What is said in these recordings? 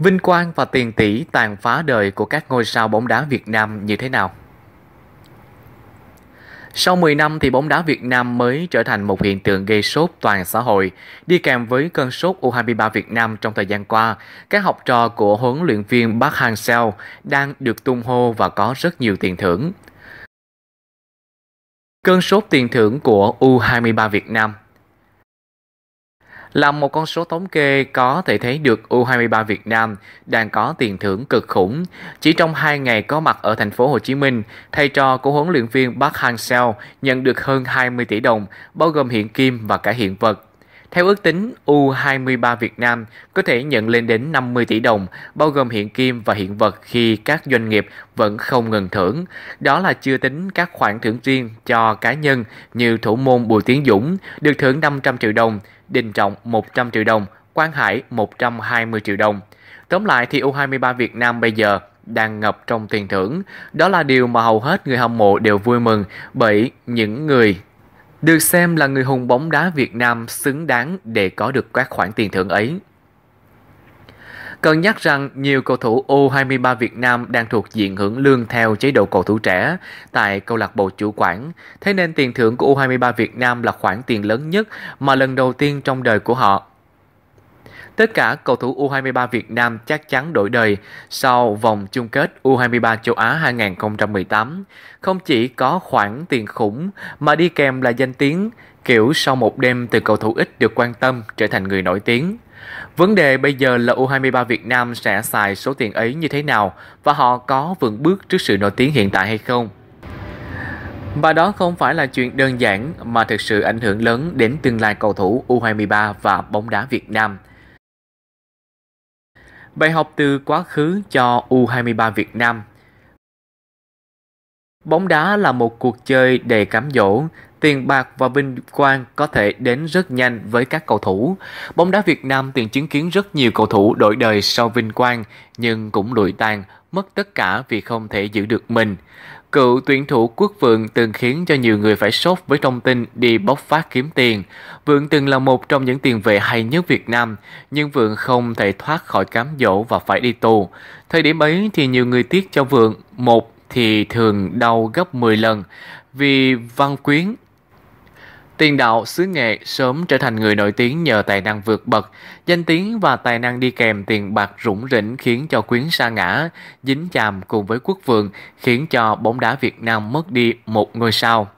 Vinh quang và tiền tỷ tàn phá đời của các ngôi sao bóng đá Việt Nam như thế nào? Sau 10 năm thì bóng đá Việt Nam mới trở thành một hiện tượng gây sốt toàn xã hội. Đi kèm với cơn sốt U23 Việt Nam trong thời gian qua, các học trò của huấn luyện viên Park Hang-seo đang được tung hô và có rất nhiều tiền thưởng. Cơn sốt tiền thưởng của U23 Việt Nam là một con số thống kê có thể thấy được U23 Việt Nam đang có tiền thưởng cực khủng. Chỉ trong 2 ngày có mặt ở thành phố Hồ Chí Minh, thầy trò của huấn luyện viên Park Hang-seo nhận được hơn 20 tỷ đồng, bao gồm hiện kim và cả hiện vật. Theo ước tính, U23 Việt Nam có thể nhận lên đến 50 tỷ đồng, bao gồm hiện kim và hiện vật khi các doanh nghiệp vẫn không ngừng thưởng. Đó là chưa tính các khoản thưởng riêng cho cá nhân như thủ môn Bùi Tiến Dũng được thưởng 500 triệu đồng, Đình Trọng 100 triệu đồng, Quang Hải 120 triệu đồng. Tóm lại thì U23 Việt Nam bây giờ đang ngập trong tiền thưởng. Đó là điều mà hầu hết người hâm mộ đều vui mừng bởi những người được xem là người hùng bóng đá Việt Nam xứng đáng để có được các khoản tiền thưởng ấy cân nhắc rằng nhiều cầu thủ U23 Việt Nam đang thuộc diện hưởng lương theo chế độ cầu thủ trẻ tại câu lạc bộ chủ quản, thế nên tiền thưởng của U23 Việt Nam là khoản tiền lớn nhất mà lần đầu tiên trong đời của họ. Tất cả cầu thủ U23 Việt Nam chắc chắn đổi đời sau vòng chung kết U23 châu Á 2018. Không chỉ có khoản tiền khủng mà đi kèm là danh tiếng, kiểu sau một đêm từ cầu thủ ít được quan tâm trở thành người nổi tiếng. Vấn đề bây giờ là U23 Việt Nam sẽ xài số tiền ấy như thế nào và họ có vững bước trước sự nổi tiếng hiện tại hay không? Và đó không phải là chuyện đơn giản mà thực sự ảnh hưởng lớn đến tương lai cầu thủ U23 và bóng đá Việt Nam. Bài học từ quá khứ cho U23 Việt Nam – Bóng đá là một cuộc chơi đầy cám dỗ, tiền bạc và vinh quang có thể đến rất nhanh với các cầu thủ. Bóng đá Việt Nam từng chứng kiến rất nhiều cầu thủ đổi đời sau vinh quang, nhưng cũng lụi tàn, mất tất cả vì không thể giữ được mình. Cựu tuyển thủ Quốc Vượng từng khiến cho nhiều người phải sốt với thông tin đi bóc phát kiếm tiền. Vượng từng là một trong những tiền vệ hay nhất Việt Nam, nhưng Vượng không thể thoát khỏi cám dỗ và phải đi tù. Thời điểm ấy thì nhiều người tiếc cho Vượng một thì thường đau gấp 10 lần vì văn quyến. Tiền đạo xứ nghệ sớm trở thành người nổi tiếng nhờ tài năng vượt bậc, danh tiếng và tài năng đi kèm tiền bạc rủng rỉnh khiến cho quyến sa ngã, dính chàm cùng với quốc vương khiến cho bóng đá Việt Nam mất đi một ngôi sao.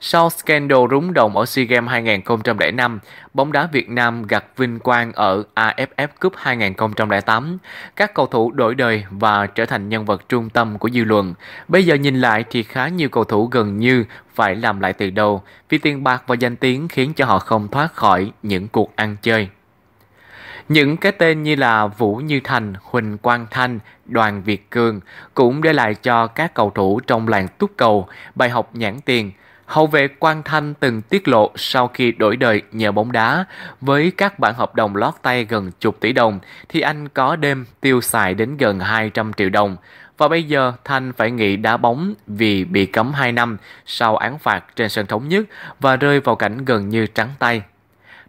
Sau scandal rúng động ở SEA Games 2005, bóng đá Việt Nam gặt vinh quang ở AFF Cup 2008. Các cầu thủ đổi đời và trở thành nhân vật trung tâm của dư luận. Bây giờ nhìn lại thì khá nhiều cầu thủ gần như phải làm lại từ đầu vì tiền bạc và danh tiếng khiến cho họ không thoát khỏi những cuộc ăn chơi. Những cái tên như là Vũ Như Thành, Huỳnh Quang Thanh, Đoàn Việt Cường cũng để lại cho các cầu thủ trong làng túc cầu bài học nhãn tiền – Hậu vệ Quang Thanh từng tiết lộ sau khi đổi đời nhờ bóng đá, với các bản hợp đồng lót tay gần chục tỷ đồng thì anh có đêm tiêu xài đến gần 200 triệu đồng. Và bây giờ Thanh phải nghỉ đá bóng vì bị cấm 2 năm sau án phạt trên sân thống nhất và rơi vào cảnh gần như trắng tay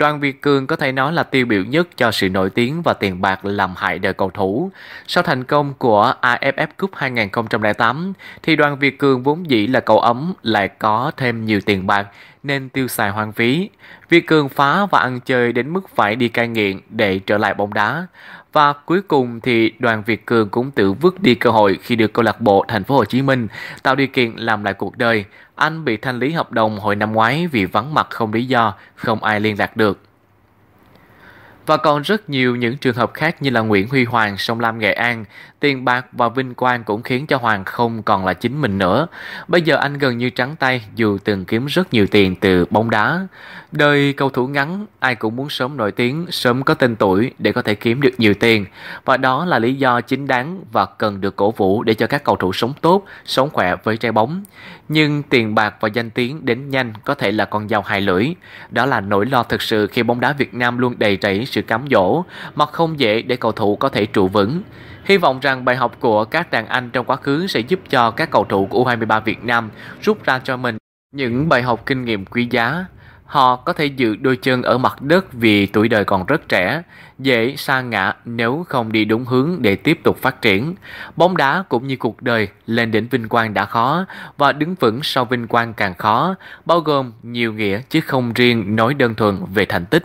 Đoàn Việt Cường có thể nói là tiêu biểu nhất cho sự nổi tiếng và tiền bạc làm hại đời cầu thủ. Sau thành công của AFF Cup 2008, thì Đoàn Việt Cường vốn dĩ là cầu ấm lại có thêm nhiều tiền bạc nên tiêu xài hoang phí. Việt Cường phá và ăn chơi đến mức phải đi cai nghiện để trở lại bóng đá. Và cuối cùng thì đoàn Việt Cường cũng tự vứt đi cơ hội khi được câu lạc bộ Thành phố Hồ Chí Minh tạo điều kiện làm lại cuộc đời. Anh bị thanh lý hợp đồng hồi năm ngoái vì vắng mặt không lý do, không ai liên lạc được. Và còn rất nhiều những trường hợp khác như là Nguyễn Huy Hoàng, Sông Lam Nghệ An, tiền bạc và vinh quang cũng khiến cho Hoàng không còn là chính mình nữa. Bây giờ anh gần như trắng tay dù từng kiếm rất nhiều tiền từ bóng đá. Đời cầu thủ ngắn, ai cũng muốn sớm nổi tiếng, sớm có tên tuổi để có thể kiếm được nhiều tiền. Và đó là lý do chính đáng và cần được cổ vũ để cho các cầu thủ sống tốt, sống khỏe với trái bóng. Nhưng tiền bạc và danh tiếng đến nhanh có thể là con dao hai lưỡi. Đó là nỗi lo thực sự khi bóng đá Việt Nam luôn đầy rẫy sự sự cám dỗ mà không dễ để cầu thủ có thể trụ vững. Hy vọng rằng bài học của các đàn anh trong quá khứ sẽ giúp cho các cầu thủ của U23 Việt Nam rút ra cho mình những bài học kinh nghiệm quý giá. Họ có thể giữ đôi chân ở mặt đất vì tuổi đời còn rất trẻ, dễ sa ngã nếu không đi đúng hướng để tiếp tục phát triển. Bóng đá cũng như cuộc đời lên đến vinh quang đã khó và đứng vững sau vinh quang càng khó, bao gồm nhiều nghĩa chứ không riêng nói đơn thuần về thành tích.